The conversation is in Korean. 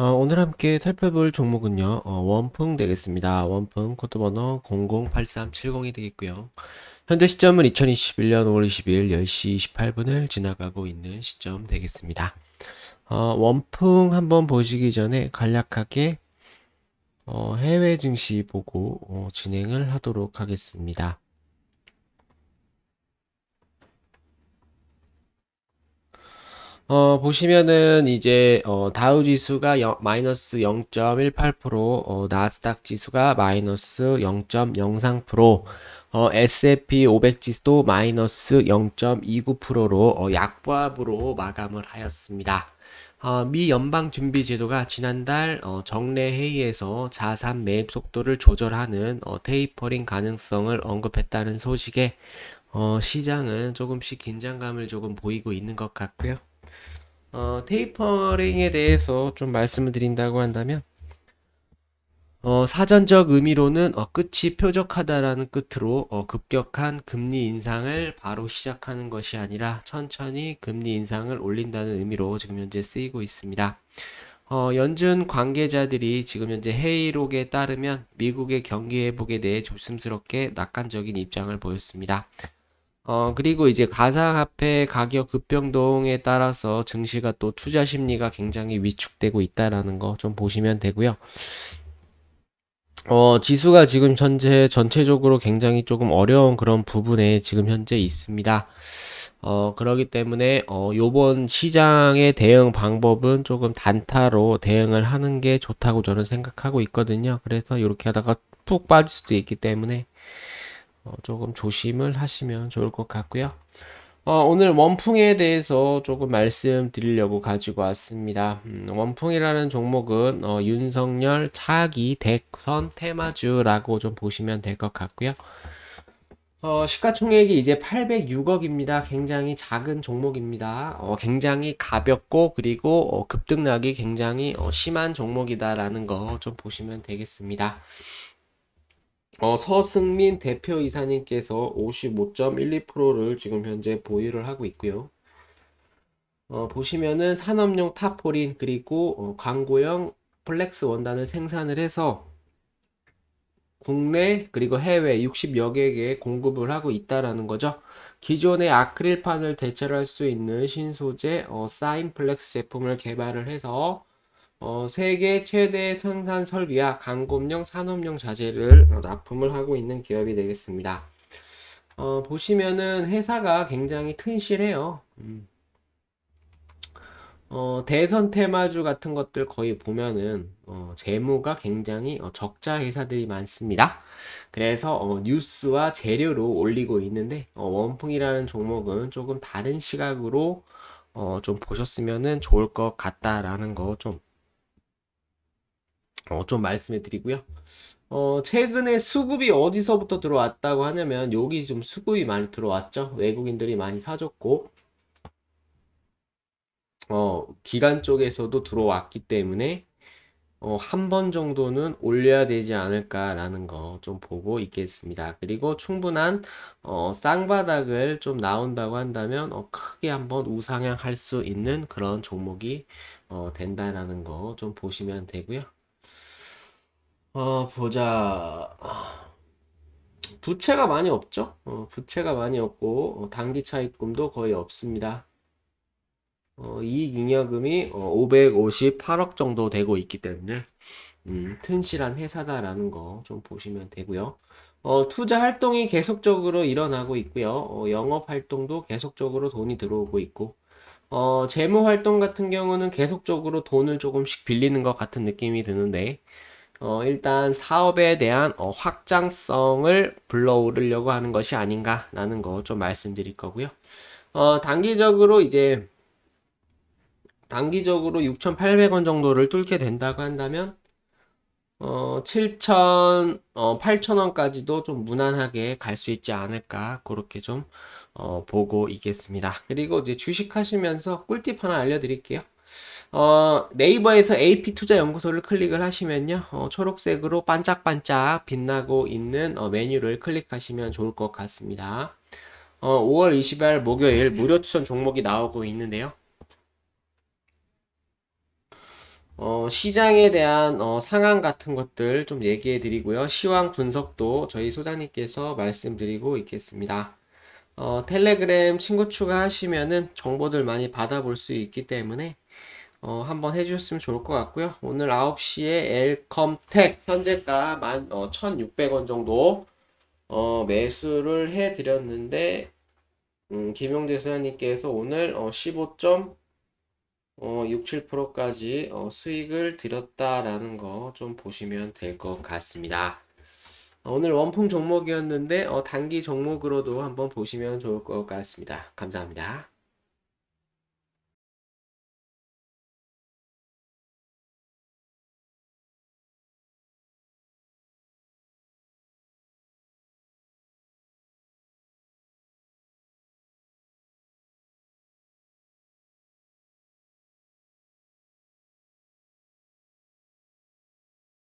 어, 오늘 함께 살펴볼 종목은요 어, 원풍 되겠습니다 원풍 코드번호 008370이 되겠고요 현재 시점은 2021년 5월 2 0일 10시 28분을 지나가고 있는 시점 되겠습니다 어, 원풍 한번 보시기 전에 간략하게 어, 해외 증시 보고 어, 진행을 하도록 하겠습니다 어, 보시면은 이제 어, 다우 지수가 여, 마이너스 0.18%, 어, 나스닥 지수가 마이너스 0.03%, 어, S&P 500 지수도 마이너스 0.29%로 어, 약보합으로 마감을 하였습니다. 어, 미 연방준비제도가 지난달 어, 정례 회의에서 자산 매입 속도를 조절하는 어, 테이퍼링 가능성을 언급했다는 소식에 어, 시장은 조금씩 긴장감을 조금 보이고 있는 것 같고요. 어, 테이퍼링에 대해서 좀 말씀을 드린다고 한다면 어, 사전적 의미로는 어, 끝이 표적하다라는 끝으로 어, 급격한 금리 인상을 바로 시작하는 것이 아니라 천천히 금리 인상을 올린다는 의미로 지금 현재 쓰이고 있습니다. 어, 연준 관계자들이 지금 현재 회의록에 따르면 미국의 경기 회복에 대해 조심스럽게 낙관적인 입장을 보였습니다. 어, 그리고 이제 가상화폐 가격 급변동에 따라서 증시가 또 투자 심리가 굉장히 위축되고 있다라는 거 좀 보시면 되고요. 어, 지수가 지금 현재 전체적으로 굉장히 조금 어려운 그런 부분에 지금 현재 있습니다. 어, 그러기 때문에, 어, 요번 시장의 대응 방법은 조금 단타로 대응을 하는 게 좋다고 저는 생각하고 있거든요. 그래서 이렇게 하다가 푹 빠질 수도 있기 때문에, 어, 조금 조심을 하시면 좋을 것 같고요. 어, 오늘 원풍에 대해서 조금 말씀드리려고 가지고 왔습니다. 음, 원풍이라는 종목은 어, 윤석열 차기 대선 테마주라고 좀 보시면 될 것 같고요. 어, 시가총액이 이제 806억입니다. 굉장히 작은 종목입니다. 어, 굉장히 가볍고 그리고 어, 급등락이 굉장히 심한 종목이다라는 거 좀 보시면 되겠습니다. 어, 서승민 대표이사님께서 55.12%를 지금 현재 보유를 하고 있고요. 어, 보시면은 산업용 타포린 그리고 어, 광고형 플렉스 원단을 생산을 해서 국내 그리고 해외 60여 개에 공급을 하고 있다라는 거죠. 기존의 아크릴판을 대체할 수 있는 신소재 어, 사인 플렉스 제품을 개발을 해서 어, 세계 최대 생산 설비와 강곰용 산업용 자재를 납품을 하고 있는 기업이 되겠습니다. 어, 보시면은 회사가 굉장히 튼실해요. 음. 어, 대선 테마주 같은 것들 거의 보면은 어, 재무가 굉장히 어, 적자 회사들이 많습니다. 그래서 어, 뉴스와 재료로 올리고 있는데 어, 원풍이라는 종목은 조금 다른 시각으로 어, 좀 보셨으면은 좋을 것 같다라는 거좀 어, 좀 말씀해 드리고요. 어, 최근에 수급이 어디서부터 들어왔다고 하냐면 여기 좀 수급이 많이 들어왔죠. 외국인들이 많이 사줬고 어, 기관 쪽에서도 들어왔기 때문에 어, 한 번 정도는 올려야 되지 않을까라는 거 좀 보고 있겠습니다. 그리고 충분한 어, 쌍바닥을 좀 나온다고 한다면 어, 크게 한번 우상향할 수 있는 그런 종목이 어, 된다라는 거 좀 보시면 되고요. 어, 보자. 아, 부채가 많이 없죠? 어, 부채가 많이 없고 어, 당기 차입금도 거의 없습니다. 어, 이익잉여금이 어, 558억 정도 되고 있기 때문에 음, 튼실한 회사다라는 거 좀 보시면 되고요. 어, 투자 활동이 계속적으로 일어나고 있고요. 어, 영업 활동도 계속적으로 돈이 들어오고 있고 어, 재무 활동 같은 경우는 계속적으로 돈을 조금씩 빌리는 것 같은 느낌이 드는데 어, 일단 사업에 대한 어, 확장성을 불러오르려고 하는 것이 아닌가라는 거 좀 말씀드릴 거고요. 어, 단기적으로 이제 단기적으로 6,800원 정도를 뚫게 된다고 한다면 어, 7,000, 어, 8,000원까지도 좀 무난하게 갈 수 있지 않을까 그렇게 좀 어, 보고 있겠습니다. 그리고 이제 주식 하시면서 꿀팁 하나 알려드릴게요. 어, 네이버에서 AP투자연구소를 클릭을 하시면요. 어, 초록색으로 반짝반짝 빛나고 있는 어, 메뉴를 클릭하시면 좋을 것 같습니다. 어, 5월 20일 목요일 무료 추천 종목이 나오고 있는데요. 어, 시장에 대한 어, 상황 같은 것들 좀 얘기해 드리고요. 시황 분석도 저희 소장님께서 말씀드리고 있겠습니다. 어, 텔레그램 친구 추가하시면은 정보들 많이 받아볼 수 있기 때문에 어, 한번 해주셨으면 좋을 것 같고요. 오늘 9시에 엘컴텍 현재가 만 어, 1,600원 정도 어, 매수를 해드렸는데 음, 김용재 소장님께서 오늘 어, 1 5 6, 7%까지 어, 수익을 드렸다라는 거 좀 보시면 될 것 같습니다. 어, 오늘 원품 종목이었는데 어, 단기 종목으로도 한번 보시면 좋을 것 같습니다. 감사합니다.